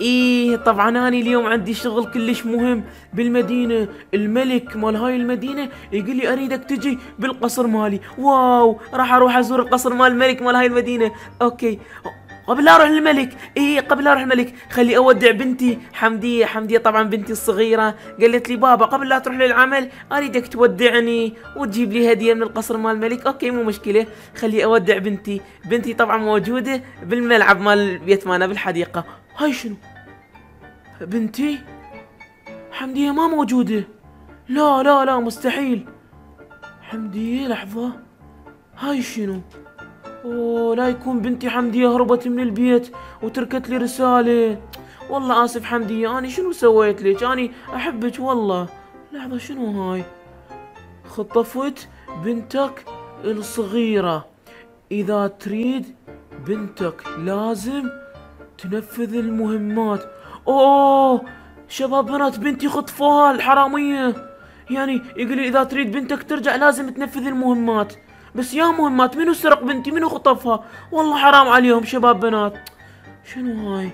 ايه طبعا انا اليوم عندي شغل كلش مهم بالمدينة الملك مال هاي المدينة يقول لي اريدك تجي بالقصر مالي واو راح اروح ازور القصر مال الملك مال هاي المدينة اوكي قبل لا اروح الملك ايه قبل لا اروح الملك خلي اودع بنتي حمديه حمديه طبعا بنتي الصغيره قالت لي بابا قبل لا تروح للعمل اريدك تودعني وتجيب لي هديه من القصر مال الملك اوكي مو مشكله خلي اودع بنتي بنتي طبعا موجوده بالملعب مال بيت مالنا بالحديقه هاي شنو بنتي حمدية ما موجودة لا لا لا مستحيل حمدية لحظة هاي شنو اوه لا يكون بنتي حمدية هربت من البيت وتركت لي رسالة والله آسف حمدية أنا شنو سويت لك أنا أحبك والله لحظة شنو هاي خطفت بنتك الصغيرة إذا تريد بنتك لازم تنفذ المهمات اوه شباب بنات بنتي خطفوها الحرامية يعني يقول اذا تريد بنتك ترجع لازم تنفذ المهمات بس يا مهمات منو سرق بنتي منو خطفها والله حرام عليهم شباب بنات شنو هاي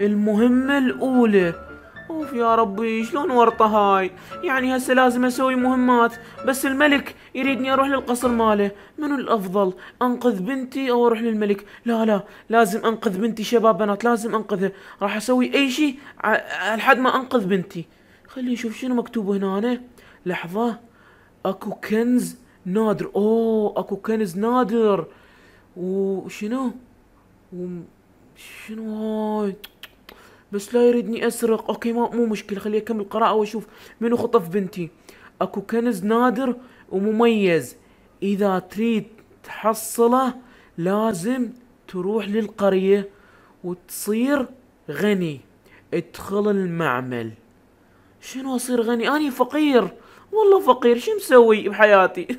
المهمة الاولى اوف يا ربي شلون ورطة هاي يعني هسه لازم اسوي مهمات بس الملك يريدني اروح للقصر ماله منو الافضل انقذ بنتي او اروح للملك لا لا لازم انقذ بنتي شباب بنات لازم انقذها راح اسوي اي شيء لحد ما انقذ بنتي خلي نشوف شنو مكتوب هنا أنا. لحظة اكو كنز نادر اوه اكو كنز نادر وشنو وشنو شنو هاي بس لا يريدني اسرق اوكي ما مو مشكله خليني اكمل قراءه واشوف منو خطف بنتي اكو كنز نادر ومميز اذا تريد تحصله لازم تروح للقريه وتصير غني ادخل المعمل شنو اصير غني اني فقير والله فقير شو مسوي بحياتي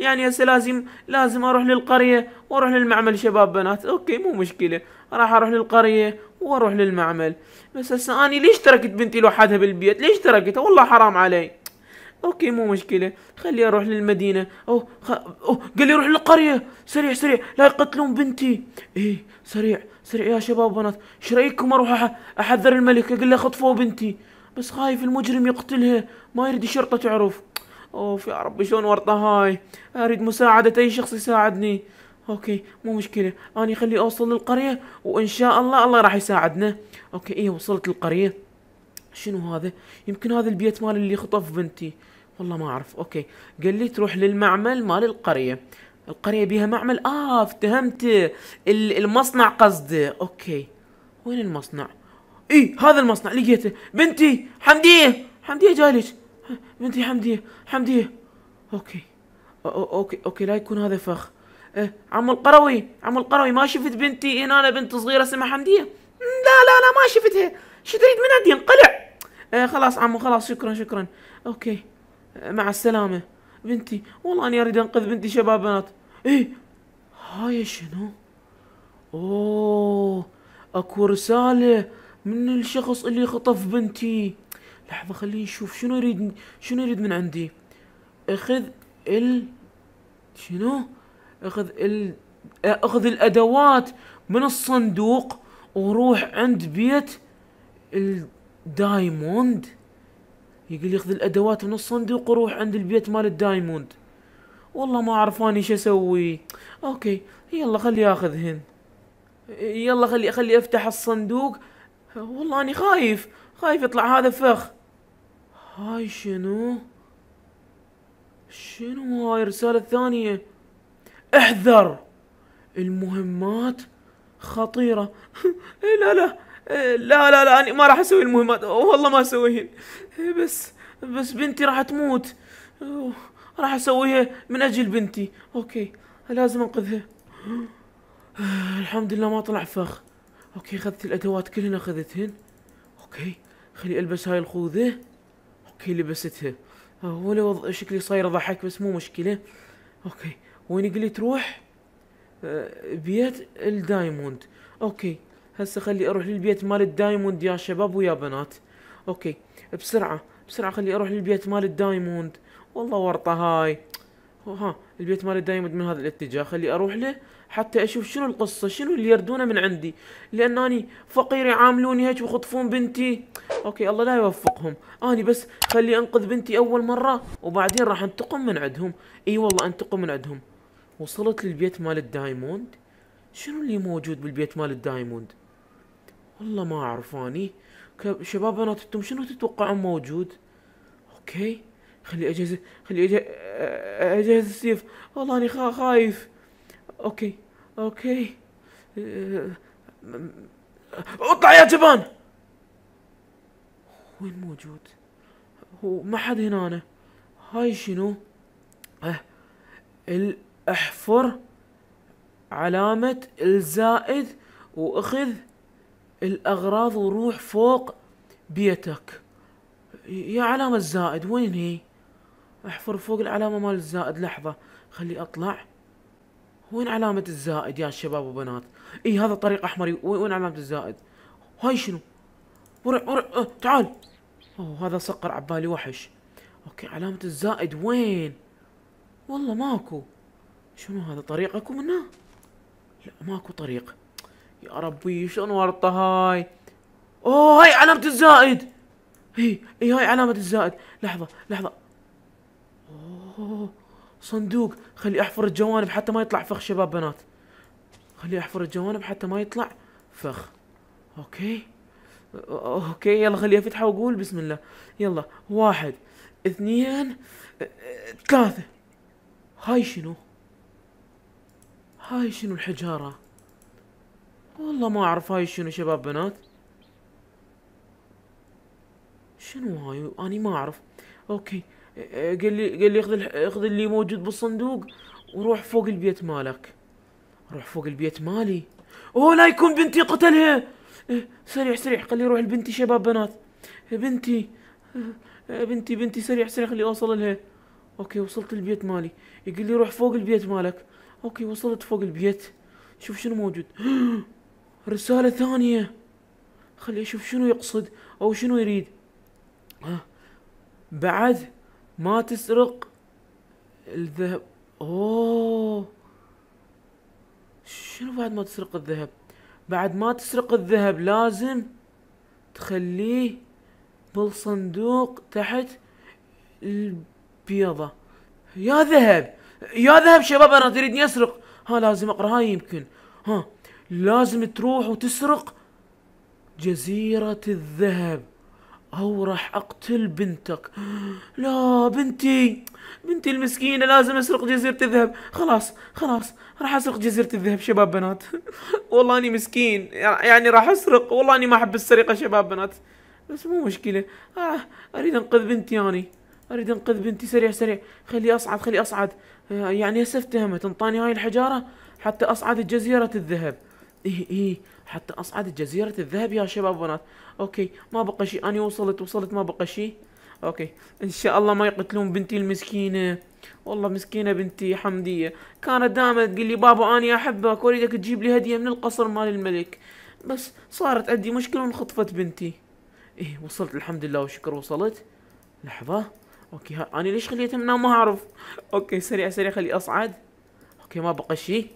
يعني هسه لازم لازم اروح للقريه واروح للمعمل شباب بنات اوكي مو مشكله راح اروح للقريه واروح للمعمل بس هسه اني ليش تركت بنتي لوحدها بالبيت ليش تركتها والله حرام علي اوكي مو مشكله خلي اروح للمدينه او خ... او قال لي روح للقريه سريع سريع لا يقتلون بنتي ايه سريع سريع يا شباب بنات ايش رايكم اروح أح... احذر الملك اقول له خطفوا بنتي بس خايف المجرم يقتلها ما يريد الشرطه تعرف اوف يا ربي شلون ورطه هاي اريد مساعده اي شخص يساعدني اوكي مو مشكلة انا خلي اوصل للقرية وان شاء الله الله راح يساعدنا اوكي ايه وصلت للقرية شنو هذا يمكن هذا البيت مال اللي خطف بنتي والله ما اعرف اوكي قال لي تروح للمعمل مال القرية القرية بيها معمل اه افتهمت المصنع قصده اوكي وين المصنع اي هذا المصنع لقيته بنتي حمدية حمدية جالك بنتي حمدية حمدية اوكي اوكي اوكي لا يكون هذا فخ إيه عمو القروي عمو القروي ما شفت بنتي هنا إيه بنت صغيره اسمها حمديه لا لا لا ما شفتها شو تريد من عندي انقلع إيه خلاص عمو خلاص شكرا شكرا اوكي إيه، مع السلامه بنتي والله اني اريد انقذ بنتي شباب بنات ايه هاي شنو اوه اكو رساله من الشخص اللي خطف بنتي لحظه خليني نشوف شنو يريد شنو يريد من عندي اخذ ال شنو اخذ ال... اخذ الادوات من الصندوق وروح عند بيت الدايموند يقول ياخذ الادوات من الصندوق وروح عند البيت مال الدايموند والله ما اعرف شو اسوي اوكي يلا خلي اخذهن يلا خلي خلي افتح الصندوق والله اني خايف خايف يطلع هذا فخ هاي شنو شنو هاي الرسالة الثانية احذر المهمات خطيرة إيه، لا لا إيه، لا لا لا أنا ما راح أسوي المهمات والله ما أسويهن إيه، بس بس بنتي راح تموت راح أسويها من أجل بنتي أوكي لازم أنقذها الحمد لله ما طلع فخ أوكي أخذت الأدوات كلهن أخذتهن أوكي خلي ألبس هاي الخوذة أوكي لبستها ولا شكلي صاير ضحك بس مو مشكلة أوكي وين لي تروح آه، بيت الدايموند اوكي هسه خلي اروح للبيت مال الدايموند يا شباب ويا بنات اوكي بسرعه بسرعه خلي اروح للبيت مال الدايموند والله ورطه هاي ها البيت مال الدايموند من هذا الاتجاه خلي اروح له حتى اشوف شنو القصه شنو اللي يردونه من عندي لان اني فقير يعاملوني هيك ويخطفون بنتي اوكي الله لا يوفقهم اني بس خلي انقذ بنتي اول مره وبعدين راح انتقم من عندهم اي والله انتقم من عندهم وصلت للبيت مال الدايموند شنو اللي موجود بالبيت مال الدايموند والله ما اعرف اني شباب بنات انتم شنو تتوقعون موجود اوكي خلي اجهز خلي اجهز, أجهز السيف والله اني خايف اوكي اوكي اطلع يا جبان وين موجود هو ما حد هنا أنا. هاي شنو أه. ال احفر علامة الزائد واخذ الاغراض وروح فوق بيتك يا علامة الزائد وين هي احفر فوق العلامة مال الزائد لحظة خلي اطلع وين علامة الزائد يا شباب وبنات اي هذا طريق احمر وين علامة الزائد هاي شنو ورع ورع اه تعال اوه هذا صقر عبالي وحش اوكي علامة الزائد وين والله ماكو شنو هذا طريق اكو منه لا ماكو طريق يا ربي شنو ورطه هاي اوه هاي علامة الزائد هي هي هاي علامة الزائد لحظة لحظة اوه صندوق خلي احفر الجوانب حتى ما يطلع فخ شباب بنات خلي احفر الجوانب حتى ما يطلع فخ اوكي اوكي يلا خلي افتحه واقول بسم الله يلا واحد اثنين ثلاثة هاي شنو؟ هاي شنو الحجارة والله ما اعرف هاي شنو شباب بنات شنو هاي اني ما اعرف اوكي أه، أه، قال لي قال لي اخذ اخذ اللي موجود بالصندوق وروح فوق البيت مالك روح فوق البيت مالي اوه لا يكون بنتي قتلها أه، سريع سريع خلي روح لبنتي شباب بنات بنتي بنتي بنتي سريع سريع خلي اوصل لها اوكي وصلت البيت مالي يقول لي روح فوق البيت مالك اوكي وصلت فوق البيت شوف شنو موجود رسالة ثانية خلي اشوف شنو يقصد او شنو يريد بعد ما تسرق الذهب اوه شنو بعد ما تسرق الذهب بعد ما تسرق الذهب لازم تخليه بالصندوق تحت البيضة يا ذهب يا ذهب شباب انا تريدني اسرق ها لازم اقرا هاي يمكن ها لازم تروح وتسرق جزيرة الذهب او راح اقتل بنتك لا بنتي بنتي المسكينه لازم اسرق جزيره الذهب خلاص خلاص راح اسرق جزيره الذهب شباب بنات والله اني مسكين يعني راح اسرق والله اني ما احب السرقه شباب بنات بس مو مشكله آه اريد انقذ بنتي يعني اريد انقذ بنتي سريع سريع خلي اصعد خلي اصعد آه، يعني هسه افتهمت انطاني هاي الحجارة حتى اصعد جزيرة الذهب اي اي حتى اصعد جزيرة الذهب يا شباب وبنات اوكي ما بقى شيء انا وصلت وصلت ما بقى شيء اوكي ان شاء الله ما يقتلون بنتي المسكينة والله مسكينة بنتي حمدية كانت دائما تقول لي بابا اني احبك واريدك تجيب لي هدية من القصر مال الملك بس صارت عندي مشكلة وانخطفت بنتي ايه وصلت الحمد لله والشكر وصلت لحظة اوكي ها. انا ليش خليته هنا ما اعرف اوكي سريع سريع خلي اصعد اوكي ما بقى شيء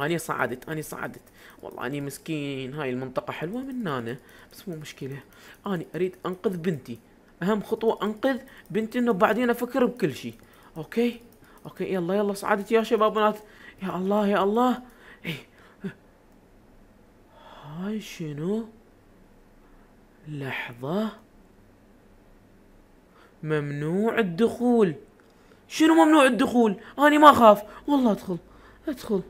اني صعدت اني صعدت والله اني مسكين هاي المنطقة حلوة من هنا بس مو مشكلة اني اريد انقذ بنتي اهم خطوة انقذ بنتي انه بعدين افكر بكل شيء اوكي اوكي يلا يلا صعدت يا شباب بنات يا الله يا الله هي. إيه. هاي شنو لحظة ممنوع الدخول شنو ممنوع الدخول أنا ما أخاف والله أدخل أدخل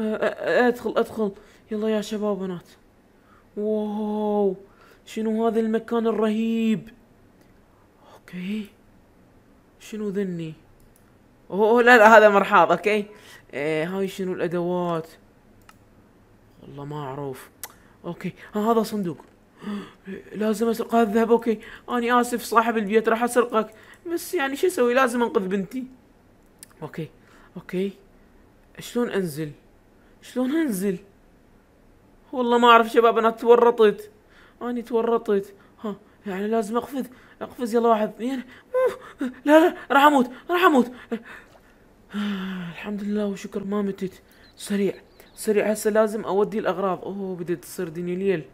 أدخل أدخل يلا يا شباب بنات واو شنو هذا المكان الرهيب اوكي شنو ذني اوه لا لا هذا مرحاض اوكي إيه هاي شنو الادوات والله ما اعرف اوكي ها هذا صندوق لازم اسرق هذا الذهب اوكي انا اسف صاحب البيت راح اسرقك بس يعني شو اسوي لازم انقذ بنتي اوكي اوكي شلون انزل شلون انزل والله ما اعرف شباب انا تورطت اني تورطت ها يعني لازم اقفز اقفز يلا واحد اثنين لا لا راح اموت راح اموت الحمد لله وشكر ما متت سريع سريع هسه لازم اودي الاغراض اوه بدت تصير دنيا ليل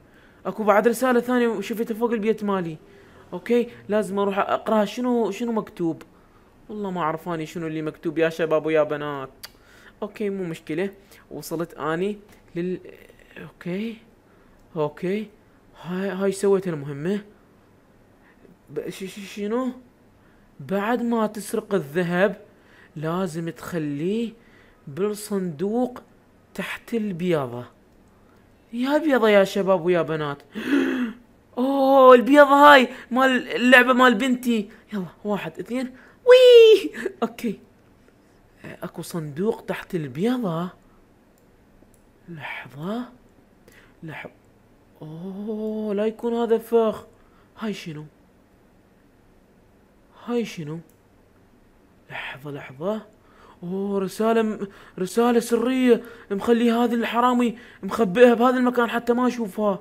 اكو بعد رسالة ثانية شفتها فوق البيت مالي اوكي لازم اروح اقراها شنو شنو مكتوب والله ما عرفاني شنو اللي مكتوب يا شباب ويا بنات اوكي مو مشكلة وصلت اني لل اوكي اوكي هاي هاي سويت المهمة ش ش شنو بعد ما تسرق الذهب لازم تخليه بالصندوق تحت البيضه يا بيضة يا شباب ويا بنات اوه البيضة هاي مال اللعبة مال بنتي يلا واحد اثنين وي اوكي اكو صندوق تحت البيضة لحظة لحظة اوه لا يكون هذا فخ هاي شنو هاي شنو لحظة لحظة اوه رسالة م... رسالة سرية مخلي هذا الحرامي مخبئها بهذا المكان حتى ما اشوفها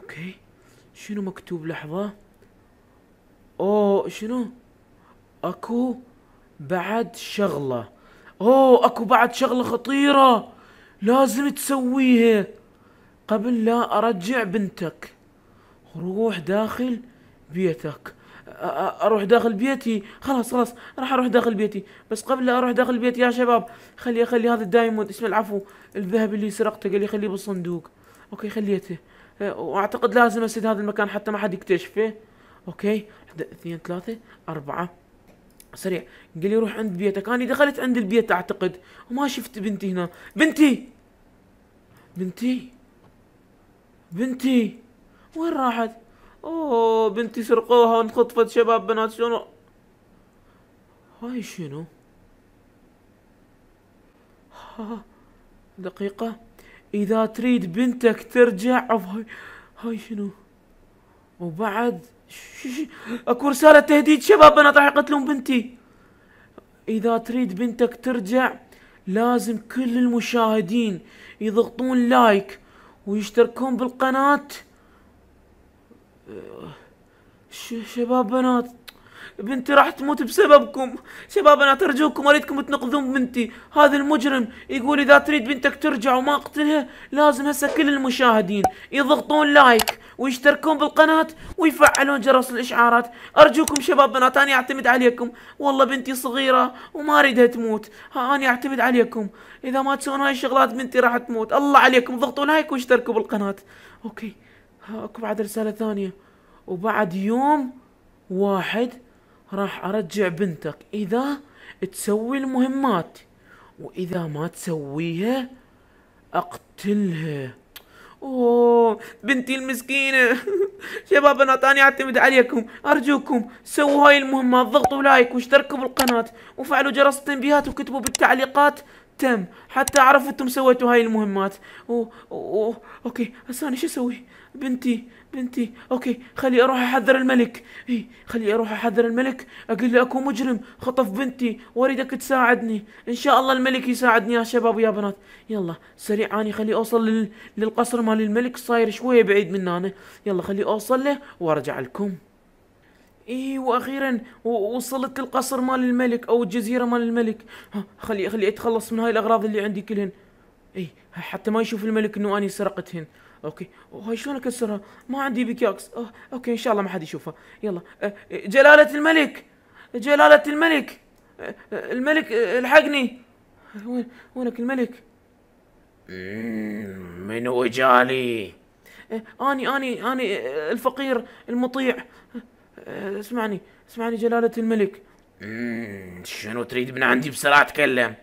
اوكي شنو مكتوب لحظة اوه شنو اكو بعد شغلة اوه اكو بعد شغلة خطيرة لازم تسويها قبل لا ارجع بنتك روح داخل بيتك اروح داخل بيتي خلاص خلاص راح اروح داخل بيتي بس قبل لا اروح داخل بيتي يا شباب خلي خلي هذا الدايموند اسمه العفو الذهب اللي سرقته قال لي خليه بالصندوق اوكي خليته أه، واعتقد لازم اسد هذا المكان حتى ما حد يكتشفه اوكي اثنين ثلاثة اربعة سريع قال لي روح عند بيتك انا دخلت عند البيت اعتقد وما شفت بنتي هنا بنتي بنتي بنتي وين راحت اوه بنتي سرقوها انخطفت شباب بنات شنو هاي شنو ها دقيقة اذا تريد بنتك ترجع هاي هاي شنو وبعد اكو رسالة تهديد شباب بنات راح يقتلون بنتي اذا تريد بنتك ترجع لازم كل المشاهدين يضغطون لايك ويشتركون بالقناه شباب بنات بنتي راح تموت بسببكم شباب بنات ارجوكم اريدكم تنقذون بنتي هذا المجرم يقول اذا تريد بنتك ترجع وما اقتلها لازم هسه كل المشاهدين يضغطون لايك ويشتركون بالقناة ويفعلون جرس الاشعارات ارجوكم شباب بنات انا اعتمد عليكم والله بنتي صغيرة وما اريدها تموت انا اعتمد عليكم اذا ما تسوون هاي الشغلات بنتي راح تموت الله عليكم ضغطوا لايك واشتركوا بالقناة اوكي ها اكو بعد رسالة ثانية وبعد يوم واحد راح ارجع بنتك اذا تسوي المهمات واذا ما تسويها اقتلها اوه بنتي المسكينة شباب انا انا اعتمد عليكم ارجوكم سووا هاي المهمات ضغطوا لايك واشتركوا بالقناة وفعلوا جرس التنبيهات وكتبوا بالتعليقات تم حتى اعرف انتم سويتوا هاي المهمات أو أو اوكي هسه انا شو اسوي بنتي بنتي اوكي خلي اروح احذر الملك اي خلي اروح احذر الملك اقول له اكو مجرم خطف بنتي واريدك تساعدني ان شاء الله الملك يساعدني يا شباب ويا بنات يلا سريع اني خلي اوصل لل... للقصر مال الملك صاير شويه بعيد من هنا يلا خلي اوصل له وارجع لكم ايه واخيرا وصلت القصر مال الملك او الجزيره مال الملك خلي خلي اتخلص من هاي الاغراض اللي عندي كلهن اي حتى ما يشوف الملك انه اني سرقتهن اوكي وهاي شلون اكسرها ما عندي بكاكس أوه. اوكي ان شاء الله ما حد يشوفها يلا أه، أه، جلاله الملك جلاله الملك أه، الملك الحقني وين وينك الملك من وجالي اني اني اني الفقير المطيع آه، اسمعني اسمعني جلالة الملك شنو تريد من عندي بسرعة تكلم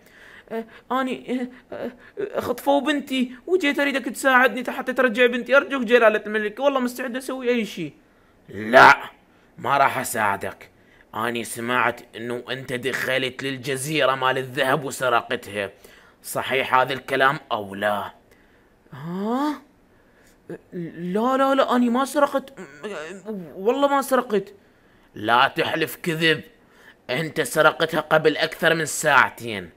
آه، اني آه، خطفوا بنتي وجيت اريدك تساعدني حتى ترجع بنتي ارجوك جلالة الملك والله مستعد اسوي اي شيء لا ما راح اساعدك اني سمعت انه انت دخلت للجزيرة مال الذهب وسرقتها صحيح هذا الكلام او لا ها لا لا لا أنا ما سرقت والله ما سرقت لا تحلف كذب أنت سرقتها قبل أكثر من ساعتين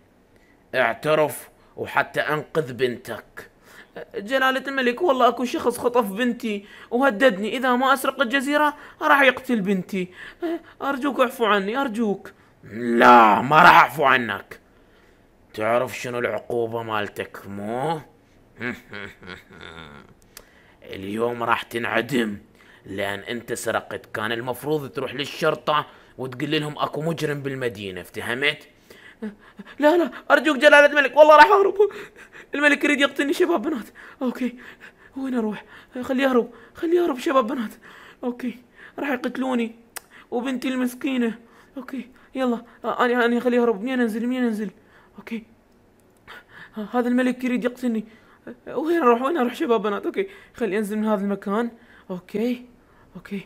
اعترف وحتى أنقذ بنتك جلالة الملك والله اكو شخص خطف بنتي وهددني اذا ما اسرق الجزيرة راح يقتل بنتي ارجوك اعفو عني ارجوك لا ما راح اعفو عنك تعرف شنو العقوبة مالتك مو اليوم راح تنعدم لان انت سرقت كان المفروض تروح للشرطة وتقول لهم اكو مجرم بالمدينة افتهمت لا لا ارجوك جلالة الملك والله راح اهرب الملك يريد يقتلني شباب بنات اوكي وين اروح خليه اهرب خليه اهرب شباب بنات اوكي راح يقتلوني وبنتي المسكينة اوكي يلا انا انا خليه اهرب منين انزل منين انزل اوكي هذا الملك يريد يقتلني وين اروح وين اروح شباب بنات اوكي خلي انزل من هذا المكان اوكي اوكي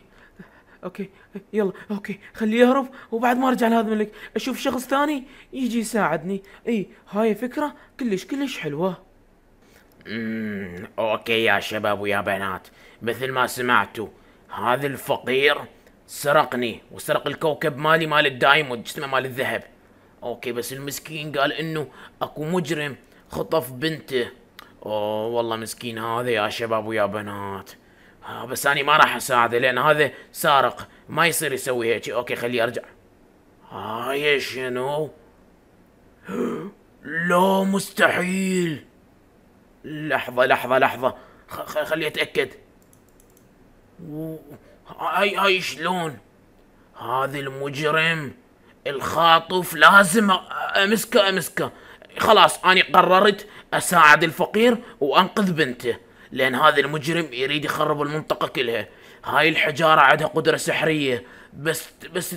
اوكي يلا اوكي خليه يهرب وبعد ما ارجع لهذا الملك اشوف شخص ثاني يجي يساعدني اي هاي فكره كلش كلش حلوه اممم اوكي يا شباب ويا بنات مثل ما سمعتوا هذا الفقير سرقني وسرق الكوكب مالي مال الدايموند اسمه مال الذهب اوكي بس المسكين قال انه اكو مجرم خطف بنته اوه والله مسكين هذا يا شباب ويا بنات آه بس انا ما راح اساعده لان هذا سارق ما يصير يسوي هيك اوكي خليه ارجع هاي آه شنو لا مستحيل لحظة لحظة لحظة خلي اتأكد هاي هاي شلون هذا المجرم الخاطف لازم امسكه امسكه خلاص أنا قررت أساعد الفقير وأنقذ بنته لأن هذا المجرم يريد يخرب المنطقة كلها هاي الحجارة عندها قدرة سحرية بس بس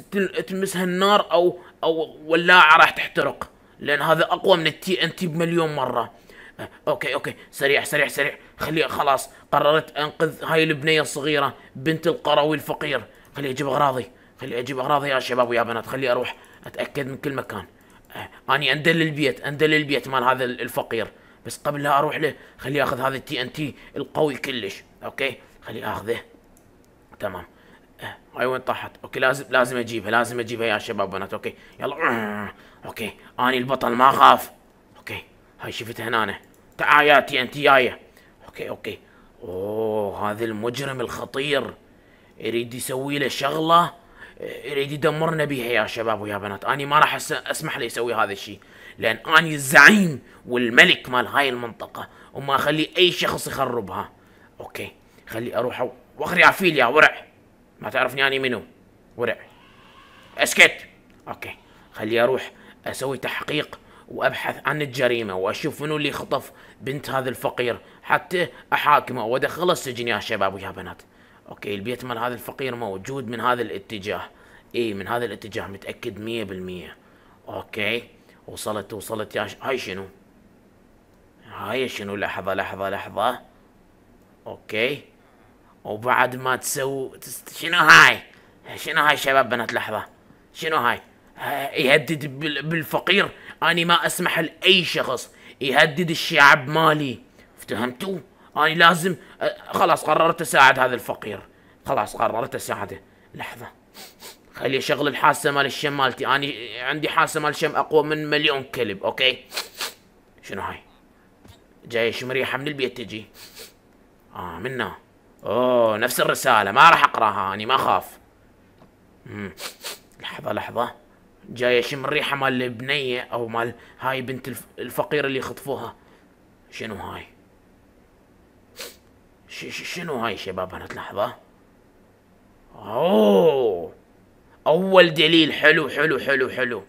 تلمسها النار أو أو ولاعة راح تحترق لأن هذا أقوى من التي أن تي بمليون مرة أه، اوكي اوكي سريع سريع سريع خلي خلاص قررت انقذ هاي البنيه الصغيره بنت القروي الفقير خلي اجيب اغراضي خلي اجيب اغراضي يا شباب ويا بنات خلي اروح اتاكد من كل مكان اني اندل البيت اندل البيت مال هذا الفقير بس قبل لا اروح له خليه اخذ هذا التي ان تي القوي كلش اوكي خليه اخذه تمام هاي آه، وين طاحت اوكي لازم لازم اجيبها لازم اجيبها يا شباب بنات اوكي يلا اوكي اني البطل ما اخاف اوكي هاي شفتها هنا أنا. تعال يا تي ان تي جايه اوكي اوكي اوه هذا المجرم الخطير يريد يسوي له شغله يريد إيه، يدمرنا بيها يا شباب ويا بنات اني ما راح اسمح له يسوي هذا الشيء لان اني الزعيم والملك مال هاي المنطقه وما اخلي اي شخص يخربها اوكي خلي اروح يا فيل يا ورع ما تعرفني اني منو ورع اسكت اوكي خلي اروح اسوي تحقيق وابحث عن الجريمه واشوف منو اللي خطف بنت هذا الفقير حتى احاكمه وادخله السجن يا شباب ويا بنات اوكي البيت مال هذا الفقير موجود من هذا الاتجاه اي من هذا الاتجاه متاكد 100% اوكي وصلت وصلت يا ش... هاي شنو هاي شنو لحظه لحظه لحظه اوكي وبعد ما تسو شنو هاي شنو هاي شباب بنات لحظه شنو هاي يهدد بالفقير اني ما اسمح لاي شخص يهدد الشعب مالي افتهمتوا أنا لازم أه، خلاص قررت أساعد هذا الفقير خلاص قررت أساعده لحظة خلي أشغل الحاسة مال الشم مالتي أنا عندي حاسة مال شم أقوى من مليون كلب أوكي شنو هاي جاية شمريحة من البيت تجي آه منا أوه نفس الرسالة ما راح أقراها أنا ما أخاف لحظة لحظة جاية شم الريحة مال البنية أو مال هاي بنت الفقير اللي خطفوها شنو هاي شنو هاي شباب هنت لحظة اوه اول دليل حلو حلو حلو حلو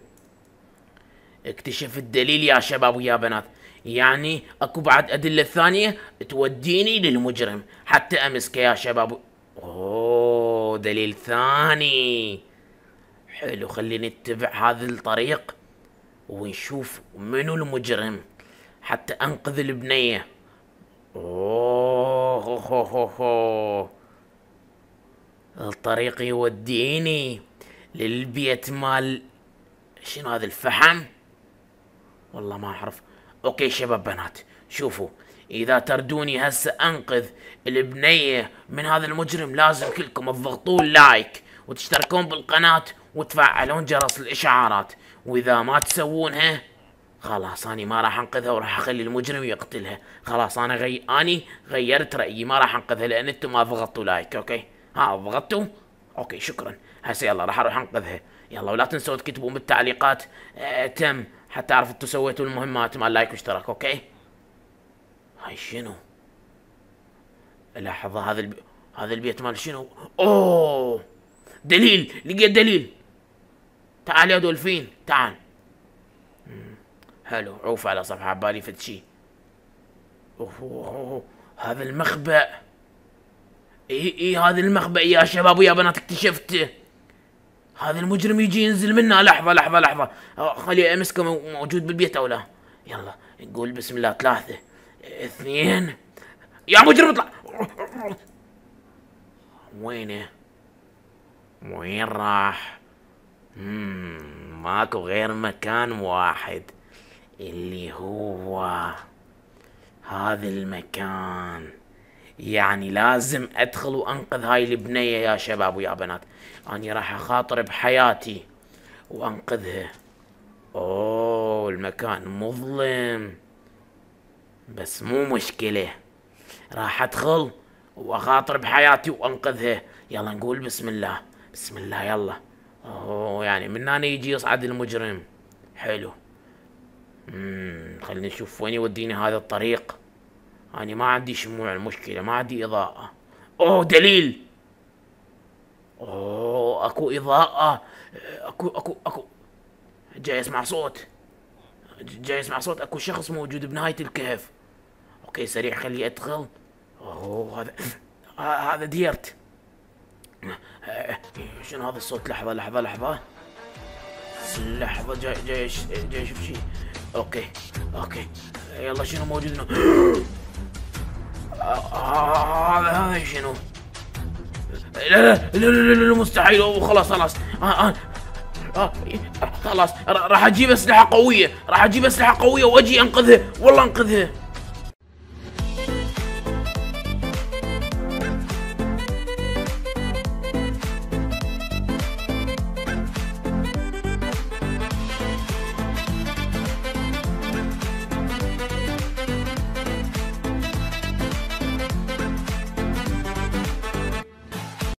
اكتشف الدليل يا شباب ويا بنات يعني اكو بعد ادله ثانيه توديني للمجرم حتى امسكه يا شباب اوه دليل ثاني حلو خليني اتبع هذا الطريق ونشوف منو المجرم حتى انقذ البنيه أوه هو هو هو. الطريق يوديني للبيت مال شنو هذا الفحم والله ما أعرف أوكي شباب بنات شوفوا إذا تردوني هسه أنقذ البنية من هذا المجرم لازم كلكم تضغطون لايك وتشتركون بالقناة وتفعلون جرس الإشعارات وإذا ما تسوونها خلاص أنا ما راح أنقذها وراح أخلي المجرم يقتلها خلاص أنا غي... أني غيرت رأيي ما راح أنقذها لأن أنتم ما ضغطتوا لايك أوكي ها ضغطتوا أوكي شكرا هسه يلا راح أروح أنقذها يلا ولا تنسوا تكتبوا بالتعليقات آه تم حتى أعرف أنتم سويتوا المهمات مال لايك واشتراك أوكي هاي شنو لحظة هذا الب... هذا البيت مال شنو أوه دليل لقيت دليل تعال يا دولفين تعال حلو عوف على صفحة بالي فد شي هذا المخبأ اي اي هذا المخبأ يا شباب ويا بنات اكتشفته هذا المجرم يجي ينزل منا لحظة لحظة لحظة أه، خلي امسكه موجود بالبيت او لا يلا نقول بسم الله ثلاثة اثنين يا مجرم اطلع وينه وين راح مم. ماكو غير مكان واحد اللي هو هذا المكان يعني لازم ادخل وانقذ هاي البنيه يا شباب ويا بنات اني راح اخاطر بحياتي وانقذها اوه المكان مظلم بس مو مشكله راح ادخل واخاطر بحياتي وانقذها يلا نقول بسم الله بسم الله يلا اوه يعني من هنا يجي يصعد المجرم حلو امم خليني اشوف وين يوديني هذا الطريق أنا ما عندي شموع المشكلة ما عندي إضاءة أوه دليل أوه أكو إضاءة أكو أكو أكو جاي أسمع صوت جاي أسمع صوت أكو شخص موجود بنهاية الكهف أوكي سريع خلي أدخل أوه هذا هذا ديرت شنو هذا الصوت لحظة لحظة لحظة لحظة جاي جاي جاي أشوف شيء اوكي اوكي يلا شنو موجود هنا هذا هذا شنو لا لا لا لا لا, لا, مستحيل خلاص خلاص آه، آه. آه، خلاص راح اجيب اسلحه قويه راح اجيب اسلحه قويه واجي انقذها والله انقذها